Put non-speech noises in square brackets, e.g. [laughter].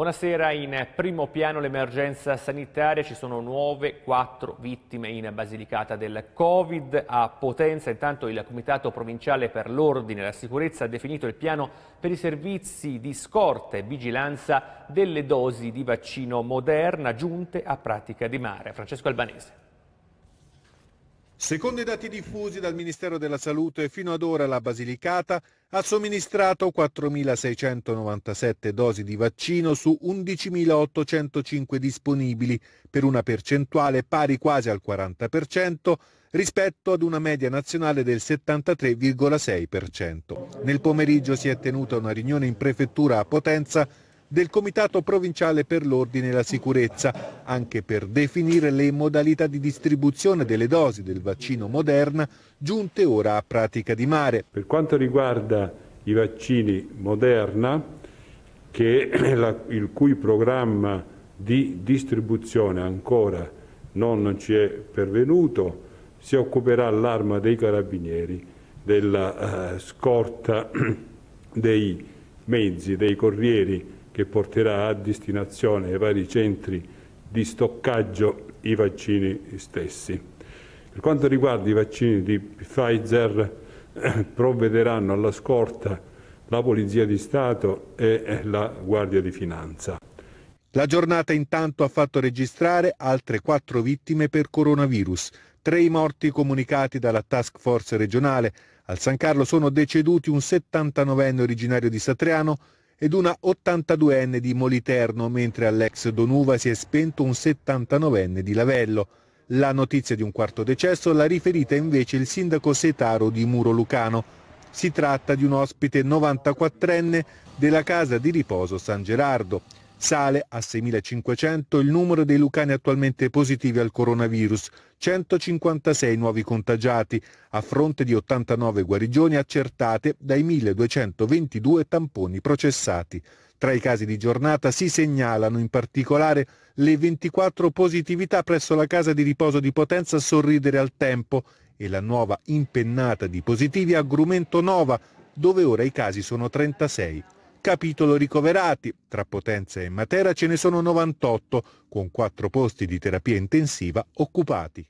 Buonasera, in primo piano l'emergenza sanitaria, ci sono nuove, quattro vittime in Basilicata del Covid. A Potenza intanto il Comitato Provinciale per l'Ordine e la Sicurezza ha definito il piano per i servizi di scorta e vigilanza delle dosi di vaccino Moderna giunte a pratica di mare. Francesco Albanese. Secondo i dati diffusi dal Ministero della Salute, fino ad ora la Basilicata ha somministrato 4.697 dosi di vaccino su 11.805 disponibili, per una percentuale pari quasi al 40% rispetto ad una media nazionale del 73,6%. Nel pomeriggio si è tenuta una riunione in prefettura a Potenza del Comitato Provinciale per l'Ordine e la Sicurezza, anche per definire le modalità di distribuzione delle dosi del vaccino Moderna giunte ora a pratica di mare. Per quanto riguarda i vaccini Moderna, la, il cui programma di distribuzione ancora non ci è pervenuto, si occuperà l'arma dei carabinieri della uh, scorta [clears throat] dei mezzi, dei corrieri che porterà a destinazione ai vari centri di stoccaggio i vaccini stessi. Per quanto riguarda i vaccini di Pfizer, [clears throat] provvederanno alla scorta la Polizia di Stato e eh, la Guardia di Finanza. La giornata intanto ha fatto registrare altre quattro vittime per coronavirus. Tre i morti comunicati dalla task force regionale. Al San Carlo sono deceduti un 79enne originario di Satriano, ed una 82enne di Moliterno, mentre all'ex Donuva si è spento un 79enne di Lavello. La notizia di un quarto decesso l'ha riferita invece il sindaco Setaro di Muro Lucano. Si tratta di un ospite 94enne della casa di riposo San Gerardo. Sale a 6.500 il numero dei lucani attualmente positivi al coronavirus, 156 nuovi contagiati, a fronte di 89 guarigioni accertate dai 1.222 tamponi processati. Tra i casi di giornata si segnalano in particolare le 24 positività presso la casa di riposo di Potenza Sorridere al Tempo e la nuova impennata di positivi a Grumento Nova, dove ora i casi sono 36 capitolo ricoverati. Tra Potenza e Matera ce ne sono 98, con quattro posti di terapia intensiva occupati.